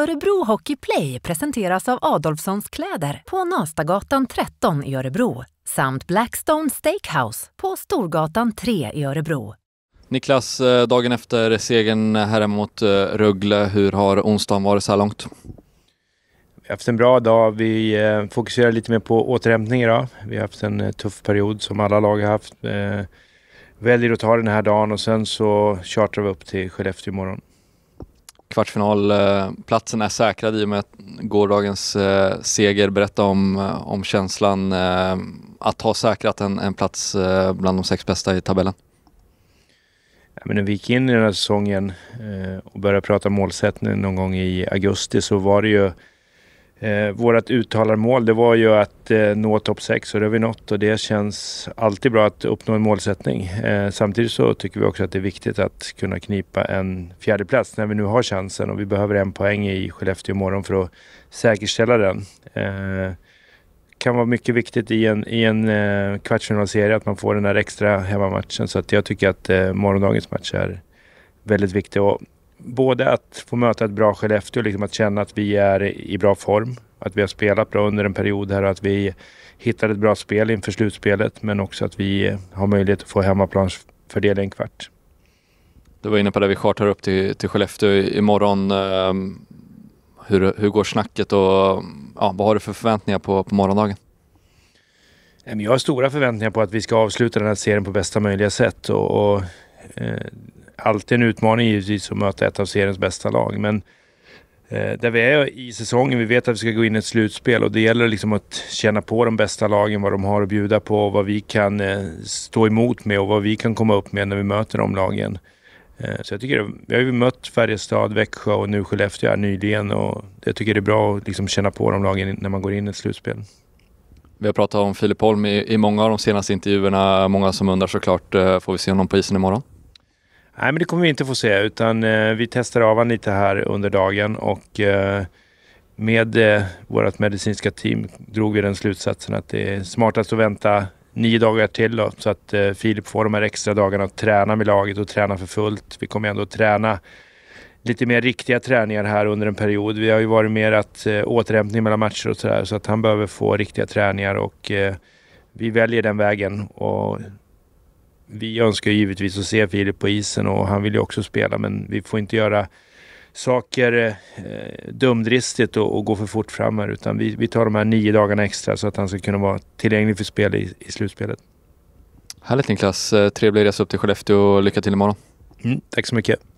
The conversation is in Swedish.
Örebro Hockey Play presenteras av Adolfssons kläder på Nastagatan 13 i Örebro samt Blackstone Steakhouse på Storgatan 3 i Örebro. Niklas, eh, dagen efter segern här mot eh, Rögle, hur har onsdagen varit så här långt? Vi har haft en bra dag. Vi eh, fokuserar lite mer på återhämtning idag. Vi har haft en tuff period som alla lag har haft. Väljer att ta den här dagen och sen så chartrar vi upp till Skellefteå imorgon kvartsfinalplatsen eh, är säkrad i och med gårdagens eh, seger. Berätta om, eh, om känslan att ha säkrat en, en plats bland de sex bästa i tabellen. Ja, men när vi gick in i den här säsongen och började prata målsättning någon gång i augusti så var det ju Eh, vårt uttalarmål det var ju att eh, nå topp 6 och det har vi nått och det känns alltid bra att uppnå en målsättning. Eh, samtidigt så tycker vi också att det är viktigt att kunna knipa en fjärde plats när vi nu har chansen och vi behöver en poäng i Skellefteå imorgon för att säkerställa den. Eh, kan vara mycket viktigt i en, i en eh, kvartsfinalserie att man får den där extra hemmamatchen så att jag tycker att eh, morgondagens match är väldigt viktig. Och både att få möta ett bra Skellefteå, liksom att känna att vi är i bra form, att vi har spelat bra under en period här och att vi hittar ett bra spel inför slutspelet, men också att vi har möjlighet att få hemmaplansfördel en kvart. Du var inne på det, vi chartrar upp till, till Skellefteå imorgon. Ehm, hur, hur går snacket och ja, vad har du för förväntningar på, på morgondagen? Ehm, jag har stora förväntningar på att vi ska avsluta den här serien på bästa möjliga sätt. Och, och eh, alltid en utmaning givetvis att möta ett av seriens bästa lag. Men eh, där vi är i säsongen, vi vet att vi ska gå in i ett slutspel och det gäller liksom att känna på de bästa lagen, vad de har att bjuda på och vad vi kan eh, stå emot med och vad vi kan komma upp med när vi möter de lagen. Eh, så jag tycker, vi har ju mött Färjestad, Växjö och nu Skellefteå här nyligen och jag tycker det är bra att liksom känna på de lagen när man går in i ett slutspel. Vi har pratat om Filip Holm i, i många av de senaste intervjuerna. Många som undrar såklart, eh, får vi se honom på isen imorgon? Nej, men det kommer vi inte få se, utan eh, vi testar av han lite här under dagen och eh, med eh, vårt medicinska team drog vi den slutsatsen att det är smartast att vänta nio dagar till då, så att eh, Filip får de här extra dagarna att träna med laget och träna för fullt. Vi kommer ändå att träna lite mer riktiga träningar här under en period. Vi har ju varit mer att eh, återhämtning mellan matcher och sådär, så att han behöver få riktiga träningar och eh, vi väljer den vägen. Och vi önskar givetvis att se Filip på isen och han vill ju också spela men vi får inte göra saker eh, dumdristigt och, och, gå för fort fram här utan vi, vi tar de här nio dagarna extra så att han ska kunna vara tillgänglig för spel i, i slutspelet. Härligt Niklas! Eh, trevlig resa upp till Skellefteå och lycka till imorgon! Mm, tack så mycket!